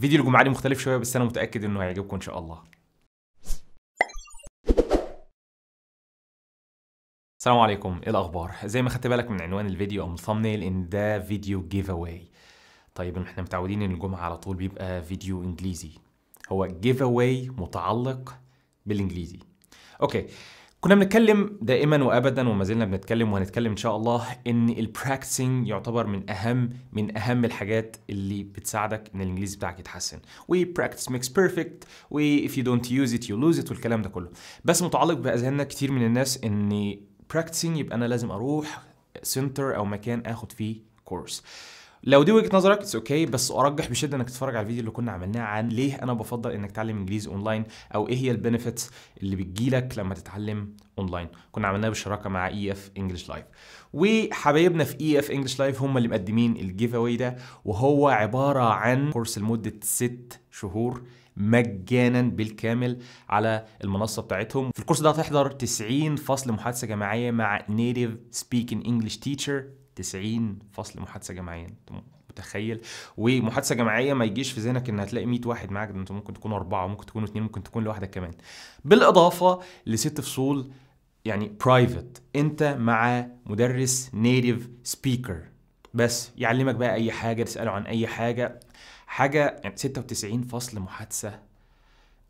فيديو الجمعة دي مختلف شوية بس أنا متأكد إنه هيعجبكم إن شاء الله السلام عليكم ايه الاخبار زي ما خدت بالك من عنوان الفيديو او من ان ده فيديو جيف اواي طيب احنا متعودين ان الجمعه على طول بيبقى فيديو انجليزي هو جيف اواي متعلق بالانجليزي اوكي كنا بنتكلم دائما وابدا وما زلنا بنتكلم وهنتكلم ان شاء الله ان البراكتسنج يعتبر من اهم من اهم الحاجات اللي بتساعدك ان الانجليزي بتاعك يتحسن وي براكتس ميكس بيرفكت اف يو دونت يوز ات يو لوز ات والكلام ده كله بس متعلق باذهاننا كتير من الناس ان براكتسنج يبقى انا لازم اروح سنتر او مكان اخد فيه كورس لو دي وجهه نظرك اتس اوكي بس ارجح بشده انك تتفرج على الفيديو اللي كنا عملناه عن ليه انا بفضل انك تتعلم انجليزي اونلاين او ايه هي البينيفيتس اللي بتجيلك لما تتعلم اونلاين كنا عملناه بالشراكه مع اي اف انجلش لايف وحبايبنا في اي اف انجلش لايف هم اللي مقدمين الجيف اواي ده وهو عباره عن كورس لمده ست شهور مجانا بالكامل على المنصه بتاعتهم في الكورس ده هتحضر 90 فصل محادثه جماعيه مع نيتيف سبيكينج انجلش تيتشر 90 فصل محادثه جماعيه انت متخيل ومحادثه جماعيه ما يجيش في ذهنك ان هتلاقي 100 واحد معاك ده انت ممكن تكونوا اربعه ممكن تكونوا اثنين ممكن تكون لوحدك كمان بالاضافه لست فصول يعني برايفت انت مع مدرس نيتيف سبيكر بس يعلمك بقى اي حاجه تساله عن اي حاجه حاجه يعني 96 فصل محادثه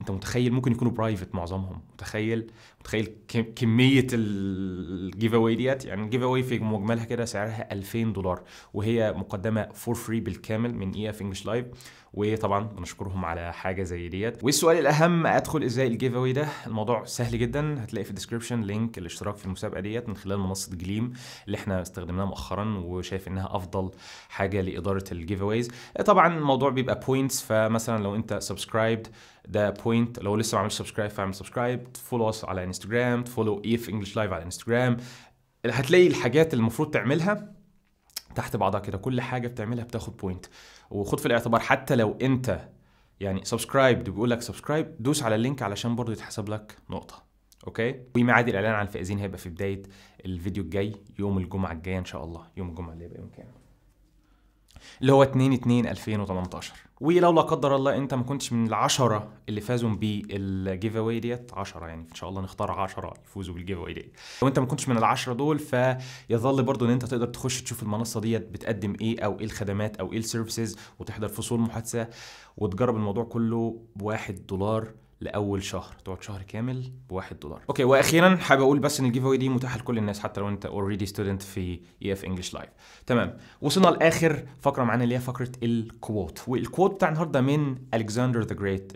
انت متخيل ممكن يكونوا برايفت معظمهم متخيل متخيل كميه الجيف اواي ديت يعني الجيف اواي في مجملها كده سعرها 2000 دولار وهي مقدمه فور فري بالكامل من اي اف انجلش لايف وطبعا بنشكرهم على حاجه زي ديت والسؤال الاهم ادخل ازاي الجيف اواي ده الموضوع سهل جدا هتلاقي في الديسكربشن لينك الاشتراك في المسابقه ديت من خلال منصه جليم اللي احنا استخدمناها مؤخرا وشايف انها افضل حاجه لاداره الجيف اوايز طبعا الموضوع بيبقى بوينتس فمثلا لو انت سبسكرايبد ده بوينت لو لسه ما عملتش سبسكرايب فاعمل سبسكرايب تفولو اس على انستجرام تفولو اي في انجلش لايف على انستجرام هتلاقي الحاجات اللي المفروض تعملها تحت بعضها كده كل حاجه بتعملها بتاخد بوينت وخد في الاعتبار حتى لو انت يعني سبسكرايب بيقول لك سبسكرايب دوس على اللينك علشان برضه يتحسب لك نقطه اوكي وميعاد الاعلان عن الفائزين هيبقى في بدايه الفيديو الجاي يوم الجمعه الجايه ان شاء الله يوم الجمعه اللي هيبقى يوم كام اللي هو 2 2 2018 ولو لا قدر الله انت ما كنتش من العشرة اللي فازوا بالجيف اواي ديت 10 يعني ان شاء الله نختار 10 يفوزوا بالجيف اواي ديت لو انت ما كنتش من العشرة دول فيظل برضو ان انت تقدر تخش تشوف المنصه ديت بتقدم ايه او ايه الخدمات او ايه السيرفيسز وتحضر فصول محادثه وتجرب الموضوع كله بواحد دولار لاول شهر تقعد شهر كامل بواحد دولار اوكي واخيرا حابب اقول بس ان الجيف اوي دي متاحه لكل الناس حتى لو انت اوريدي ستودنت في اي اف انجلش لايف تمام وصلنا لاخر فقره معانا اللي هي فقره الكوت والكوت بتاع النهارده من الكسندر ذا جريت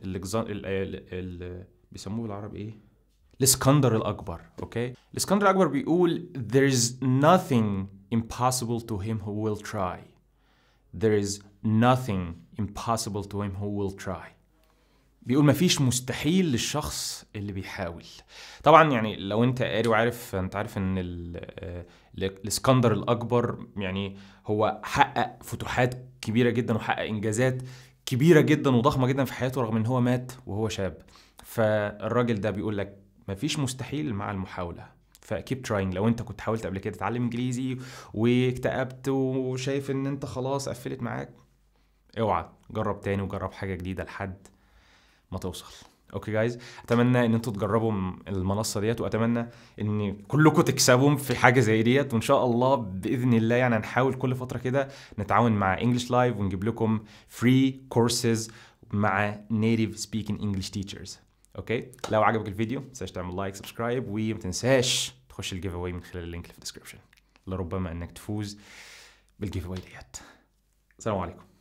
بيسموه بالعربي ايه الاسكندر الاكبر اوكي الاسكندر الاكبر بيقول there is nothing impossible to him who will try there is nothing impossible to him who will try بيقول مفيش مستحيل للشخص اللي بيحاول طبعا يعني لو انت قاري وعارف انت عارف ان آه، الاسكندر الاكبر يعني هو حقق فتوحات كبيره جدا وحقق انجازات كبيره جدا وضخمه جدا في حياته رغم ان هو مات وهو شاب فالراجل ده بيقول لك مفيش مستحيل مع المحاوله فكيب تراينج لو انت كنت حاولت قبل كده تتعلم انجليزي واكتئبت وشايف ان انت خلاص قفلت معاك اوعى جرب تاني وجرب حاجه جديده لحد ما توصل اوكي جايز اتمنى ان انتوا تجربوا المنصه ديت واتمنى ان كلكم تكسبوا في حاجه زي ديت وان شاء الله باذن الله يعني هنحاول كل فتره كده نتعاون مع انجلش لايف ونجيب لكم فري كورسز مع نيتيف سبيكينج انجلش تيتشرز اوكي لو عجبك الفيديو ما تنساش تعمل لايك سبسكرايب وما تنساش تخش الجيف اواي من خلال اللينك اللي في الديسكربشن لربما انك تفوز بالجيف اواي ديت السلام عليكم